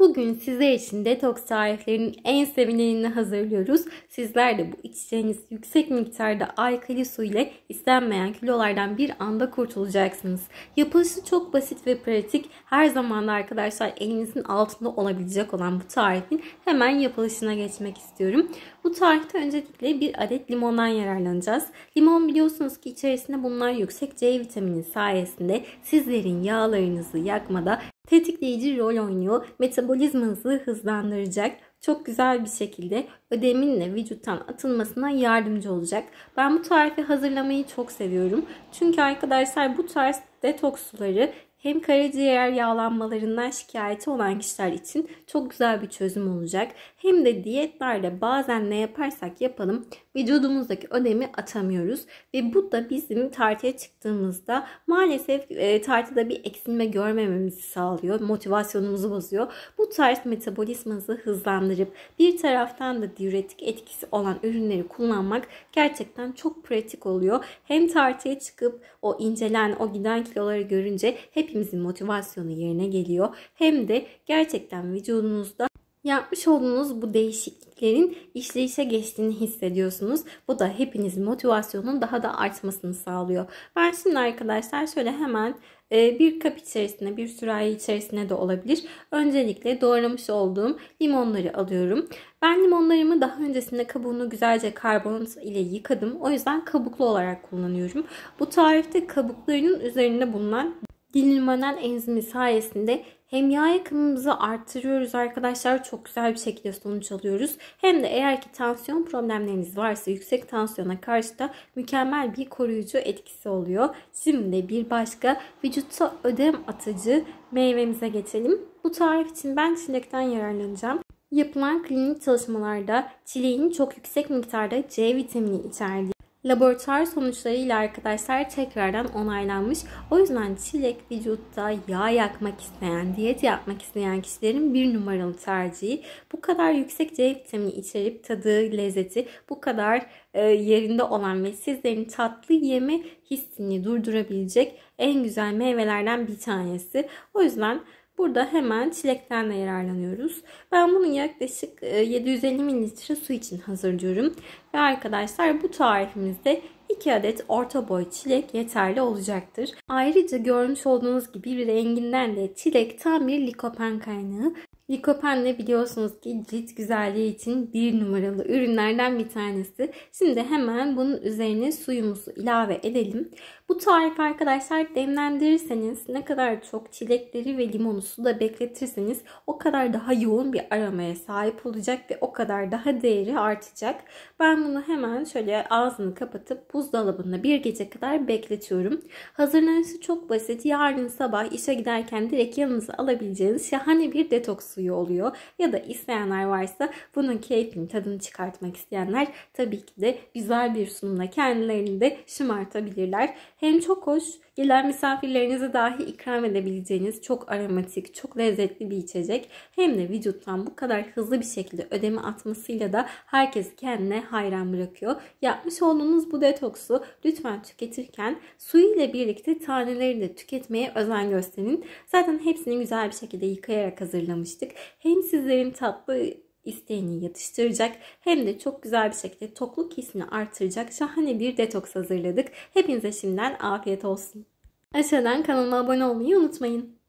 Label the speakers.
Speaker 1: Bugün size için detoks tariflerinin en sevilenini hazırlıyoruz. Sizler de bu içeceğiniz yüksek miktarda alkali su ile istenmeyen kilolardan bir anda kurtulacaksınız. Yapılışı çok basit ve pratik. Her zaman da arkadaşlar elinizin altında olabilecek olan bu tarifin hemen yapılışına geçmek istiyorum. Bu tarifte öncelikle bir adet limondan yararlanacağız. Limon biliyorsunuz ki içerisinde bulunan yüksek C vitamini sayesinde sizlerin yağlarınızı yakmada tetikleyici rol oynuyor. Metabolizmanızı hızlandıracak. Çok güzel bir şekilde ödeminle vücuttan atılmasına yardımcı olacak. Ben bu tarifi hazırlamayı çok seviyorum. Çünkü arkadaşlar bu tarz detoks suları hem karaciğer yağlanmalarından şikayeti olan kişiler için çok güzel bir çözüm olacak. Hem de diyetlerle bazen ne yaparsak yapalım vücudumuzdaki ödemi atamıyoruz. Ve bu da bizim tartıya çıktığımızda maalesef e, tartıda bir eksilme görmememizi sağlıyor. Motivasyonumuzu bozuyor. Bu tarz metabolizmanızı hızlandırıp bir taraftan da diüretik etkisi olan ürünleri kullanmak gerçekten çok pratik oluyor. Hem tartıya çıkıp o incelen, o giden kiloları görünce hep hepimizin motivasyonu yerine geliyor. Hem de gerçekten vücudunuzda yapmış olduğunuz bu değişikliklerin işleyişe geçtiğini hissediyorsunuz. Bu da hepinizin motivasyonunun daha da artmasını sağlıyor. Ben şimdi arkadaşlar şöyle hemen e, bir kap içerisinde bir sürahi içerisinde de olabilir. Öncelikle doğramış olduğum limonları alıyorum. Ben limonlarımı daha öncesinde kabuğunu güzelce karbonat ile yıkadım. O yüzden kabuklu olarak kullanıyorum. Bu tarifte kabuklarının üzerinde bulunan dilinmanal enzimi sayesinde hem yağ yakımımızı arttırıyoruz arkadaşlar. Çok güzel bir şekilde sonuç alıyoruz. Hem de eğer ki tansiyon problemleriniz varsa yüksek tansiyona karşı da mükemmel bir koruyucu etkisi oluyor. Şimdi bir başka vücutta ödem atıcı meyvemize geçelim. Bu tarif için ben çilekten yararlanacağım. Yapılan klinik çalışmalarda çileğin çok yüksek miktarda C vitamini içerdiği laboratuvar sonuçlarıyla arkadaşlar tekrardan onaylanmış. O yüzden çilek vücutta yağ yakmak isteyen, diyet yapmak isteyen kişilerin bir numaralı tercihi. Bu kadar yüksek C vitamini içerip tadı, lezzeti bu kadar e, yerinde olan ve sizlerin tatlı yeme hissini durdurabilecek en güzel meyvelerden bir tanesi. O yüzden Burada hemen çilekten de yararlanıyoruz. Ben bunu yaklaşık 750 e, mililitre su için hazırlıyorum. Ve arkadaşlar bu tarifimizde 2 adet orta boy çilek yeterli olacaktır. Ayrıca görmüş olduğunuz gibi renginden de çilek tam bir likopen kaynağı. Likopenle biliyorsunuz ki cilt güzelliği için bir numaralı ürünlerden bir tanesi. Şimdi hemen bunun üzerine suyumuzu ilave edelim. Bu tarif arkadaşlar demlendirirseniz ne kadar çok çilekleri ve limonu suda bekletirseniz o kadar daha yoğun bir aromaya sahip olacak ve o kadar daha değeri artacak. Ben bunu hemen şöyle ağzını kapatıp buzdolabında bir gece kadar bekletiyorum. Hazırlanışı çok basit. Yarın sabah işe giderken direkt yanınıza alabileceğiniz şahane bir detoks suyu oluyor. Ya da isteyenler varsa bunun keyfini, tadını çıkartmak isteyenler tabii ki de güzel bir sunumla kendilerini de şımartabilirler. Hem çok hoş Gelen misafirlerinize dahi ikram edebileceğiniz çok aromatik, çok lezzetli bir içecek. Hem de vücuttan bu kadar hızlı bir şekilde ödeme atmasıyla da herkes kendine hayran bırakıyor. Yapmış olduğunuz bu detoksu lütfen tüketirken suyu ile birlikte taneleri de tüketmeye özen gösterin. Zaten hepsini güzel bir şekilde yıkayarak hazırlamıştık. Hem sizlerin tatlı isteğini yatıştıracak hem de çok güzel bir şekilde tokluk hissini artıracak şahane bir detoks hazırladık. Hepinize şimdiden afiyet olsun. Aşağıdan kanalıma abone olmayı unutmayın.